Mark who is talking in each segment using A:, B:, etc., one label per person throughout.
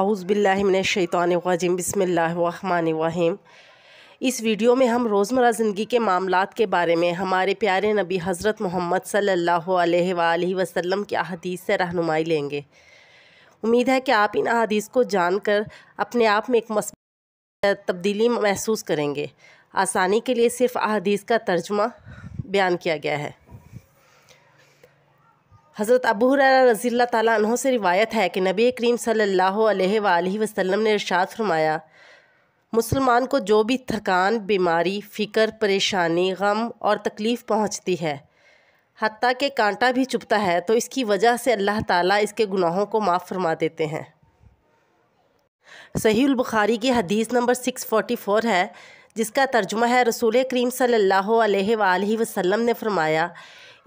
A: आउज़बिल्लिमिनशैतवाजिम बसमीम इस वीडियो में हम रोज़मर्रा ज़िंदगी के मामला के बारे में हमारे प्यारे नबी हज़रत मोहम्मद सल्ला वसलम की अदीस से रहनुमाई लेंगे उम्मीद है कि आप इन अदीस को जानकर अपने आप में एक मस तब्दीली महसूस करेंगे आसानी के लिए सिर्फ़ अदीस का तर्जमा बयान किया गया है हज़रत अबू हुरैरा रज़ील्ला तैन से रिवायत है कि नबी करीम सल्लल्लाहु अलैहि वसल्लम ने इरशाद फरमाया मुसलमान को जो भी थकान बीमारी फ़िक्र परेशानी गम और तकलीफ़ पहुँचती है हती के कांटा भी चुपता है तो इसकी वजह से अल्लाह ताला इसके गुनाहों को माफ़ फरमा देते हैं सहील बुखारी की हदीस नंबर सिक्स फोटी फ़ोर है जिसका तर्जुमा है रसूल करीम सल्लल्लाहु अलैहि वसल्लम ने फरमाया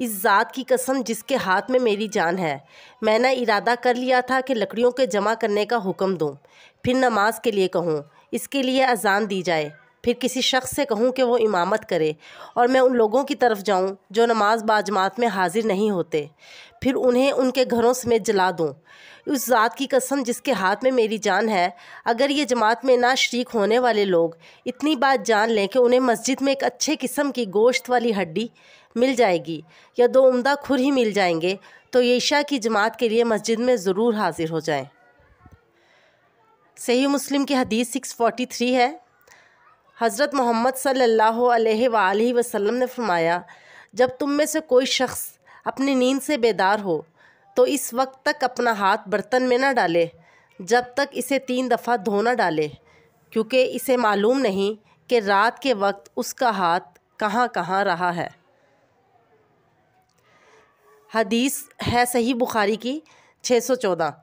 A: इस ज़ात की कसम जिसके हाथ में मेरी जान है मैंने इरादा कर लिया था कि लकड़ियों के जमा करने का हुक्म दूँ फिर नमाज के लिए कहूँ इसके लिए अजान दी जाए फिर किसी शख्स से कहूँ कि वो इमामत करे और मैं उन लोगों की तरफ जाऊँ जो नमाज बाजमात में हाजिर नहीं होते फिर उन्हें उनके घरों समेत जला दूँ उस ज़ात की कसम जिसके हाथ में मेरी जान है अगर ये जमात में ना शरीक होने वाले लोग इतनी बात जान लें कि उन्हें मस्जिद में एक अच्छे किस्म की गोश्त वाली हड्डी मिल जाएगी या दो उम्दा खुर ही मिल जाएंगे तो ये ईशा की जमात के लिए मस्जिद में ज़रूर हाजिर हो जाएं सही मुस्लिम की हदीस 643 है हज़रत मोहम्मद सल्लल्लाहु अलैहि वसल्लम ने फरमाया जब तुम में से कोई शख्स अपनी नींद से बेदार हो तो इस वक्त तक अपना हाथ बर्तन में ना डाले जब तक इसे तीन दफ़ा धो ना डाले क्योंकि इसे मालूम नहीं कि रात के वक्त उसका हाथ कहाँ कहाँ रहा है हदीस है सही बुखारी की 614 सौ चौदह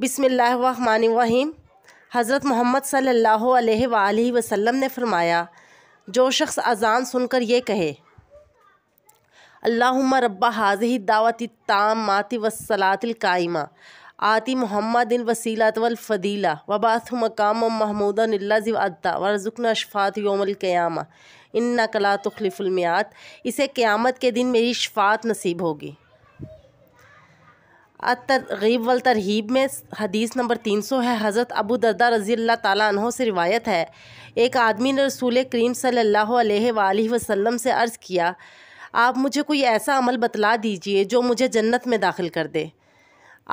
A: बिसमीम हज़रत मोहम्मद सल्ला वसम ने फरमाया जो शख्स अजान सुनकर ये कहे अल्लाम रब्बा हाजही दावत ताम माति वसलातिल कायमा मोहम्मद वसीलात वलफ़दीला वबाथ मकाम महमूदनज़िवदा वरज़ुकन अशफ़ात योमल इन्ना इन नकला तखलिफ़ुलमियात इसे क़्यामत के दिन मेरी शफ़ात नसीब होगी तरगीब वल तरहीब में हदीस नंबर तीन सौ है हज़रत अबू दर्दा रज़ी अल्लाह से रिवायत है एक आदमी ने रसूल करीम सल्ला वसम से अर्ज़ किया आप मुझे कोई ऐसा अमल बतला दीजिए जो मुझे जन्नत में दाखिल कर दे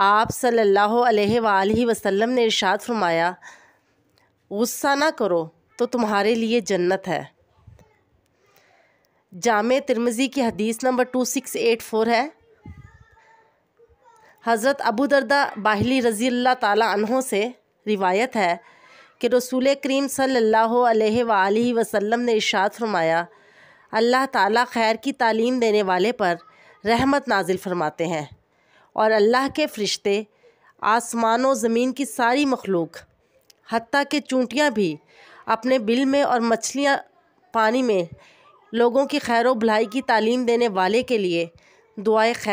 A: आप सल्ला वसम ने इरशाद फरमाया गुस्सा ना करो तो तुम्हारे लिए जन्नत है जाम तिरमज़ी की हदीस number two six eight four है हज़रत अबू दरदा बाहली रज़ी अल्लाह तहों से रिवायत है कि रसूल करीम सल्ला वसम ने इशात फरमाया अल्लाह ताली खैर की तालीम देने वाले पर रहमत नाजिल फरमाते हैं और अल्लाह के फ़रिश्ते आसमान व ज़मीन की सारी मखलूक हती के चूंटियाँ भी अपने बिल में और मछलियाँ पानी में लोगों की खैर भलाई की तालीम देने वाले के लिए दुआए खैर